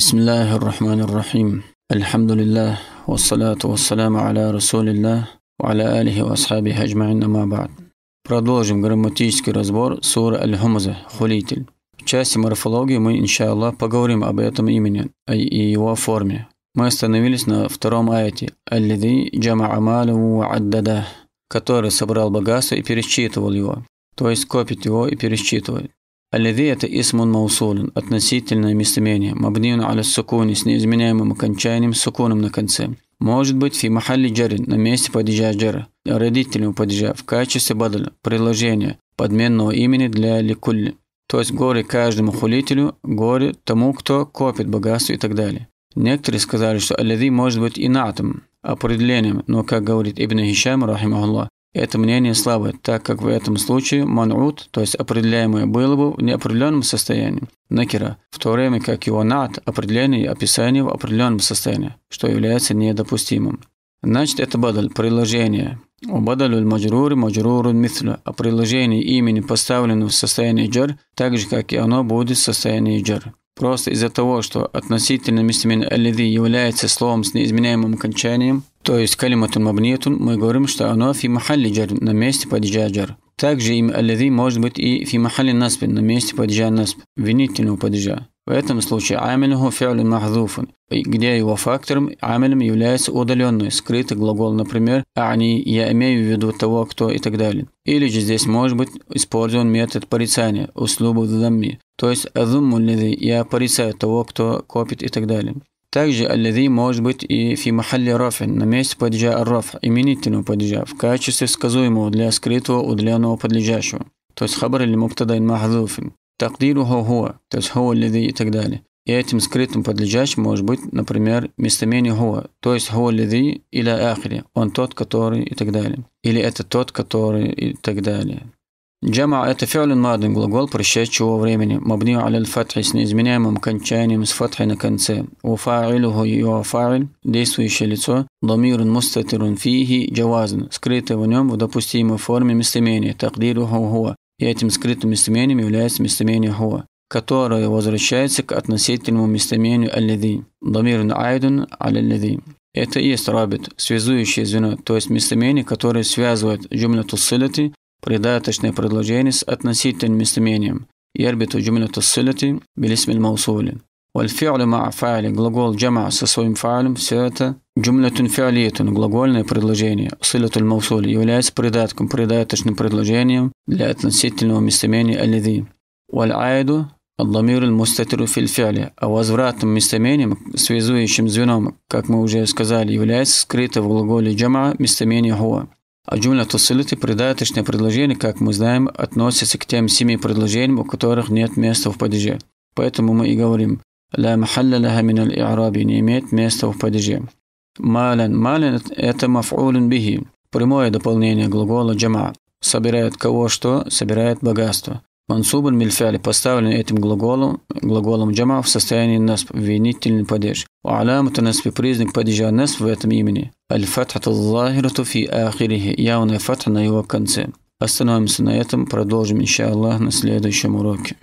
بسم الله الرحمن الرحيم الحمد لله والصلاة والسلام على رسول الله وعلى آله وأصحابه أجمعين أما بعد Продолжим грамматический разбор суры Аль-Хумза, Хулитель. В части морфологии мы, иншаллах, поговорим об этом имени и его форме. Мы остановились на втором аяте «Аллиди джама амалу аддада», который собрал богатство и пересчитывал его, то есть копит его и пересчитывает. Аллави – это исмун маусулин, относительное местоимение, мабнин аля сукуни с неизменяемым окончанием сукуном на конце. Может быть фи махалли джарин на месте падежа джара, родителям падежа в качестве бадаля, предложения, подменного имени для ликулли. То есть горе каждому хулителю, горе тому, кто копит богатство и так далее. Некоторые сказали, что аллави может быть инатом, определением, но, как говорит Ибн Хишам, рахимахуллах, это мнение слабое, так как в этом случае манрут, то есть определяемое было бы в неопределенном состоянии, накира, в то время как его над определение и описание в определенном состоянии, что является недопустимым. Значит, это бадаль, приложение. У маджрур и маджрурун митля, а приложение имени поставлено в состоянии джар, так же, как и оно будет в состоянии джар. Просто из-за того, что относительно местоимения «алиди» является словом с неизменяемым окончанием, то есть калиматун мабниятун, мы говорим, что оно фи махалли джар, на месте падежа Также имя «алиди» может быть и фи махалли насбин, на месте падежа насб, винительного падежа. В этом случае амилюху фиалин махзуфун, где его фактором амилем является удаленный, скрытый глагол, например, они, я имею в виду того, кто и так далее. Или же здесь может быть использован метод порицания, услугу дамми, то есть азумму я порицаю того, кто копит и так далее. Также аллади может быть и фи махалли рафин, на месте падежа ар именительного падежа, в качестве сказуемого для скрытого удаленного подлежащего. То есть хабар или муптадай махзуфин. Такдиру хуа, то есть хуа лиди и так далее. И этим скрытым подлежащим может быть, например, местоимение хуа, то есть хуа лиди или ахри, он тот, который и так далее. Или это тот, который и так далее. Джама – это фиолин мадин, глагол прошедшего времени, мабнию аляль фатхи с неизменяемым кончанием с фатхи на конце. У фаилюху его фаиль – действующее лицо, ламирун мустатирун фихи джавазн, скрытое в нем в допустимой форме местоимения, тахдируху хуа, и этим скрытым местоимением является местоимение «хуа», которое возвращается к относительному местоимению «аллиди» Дамирн айдун аллиди». Это и есть рабит, связующее звено, то есть местоимение, которое связывает джумляту силати, придаточное предложение с относительным местоимением, Ярбиту арбиту джумляту силати маусули. Вальфиалю ма фаали, глагол джама со своим фаалем, все это джумлятун фиалиятун, глагольное предложение, сылятуль маусули, является придатком, придаточным предложением для относительного местомения алиди. Валь айду, Адламир мустатиру фильфяли, а возвратным местомением, связующим звеном, как мы уже сказали, является скрыто в глаголе джама местомение хуа. А джумля тусылиты придаточное предложение, как мы знаем, относится к тем семи предложениям, у которых нет места в падеже. Поэтому мы и говорим ля махалля мин аль-и'раби не имеет места в падеже. Мален. Мален – это маф'улен бихи. Прямое дополнение глагола джама. Собирает кого что, собирает богатство. Мансубан мильфяли поставлен этим глаголом, глаголом джама в состоянии насп, винительный падеж. У алямата наспи признак падежа насп в этом имени. Аль-фатхату лахирату фи ахирихи. Явная фатха на его конце. Остановимся на этом, продолжим, иншаллах, на следующем уроке.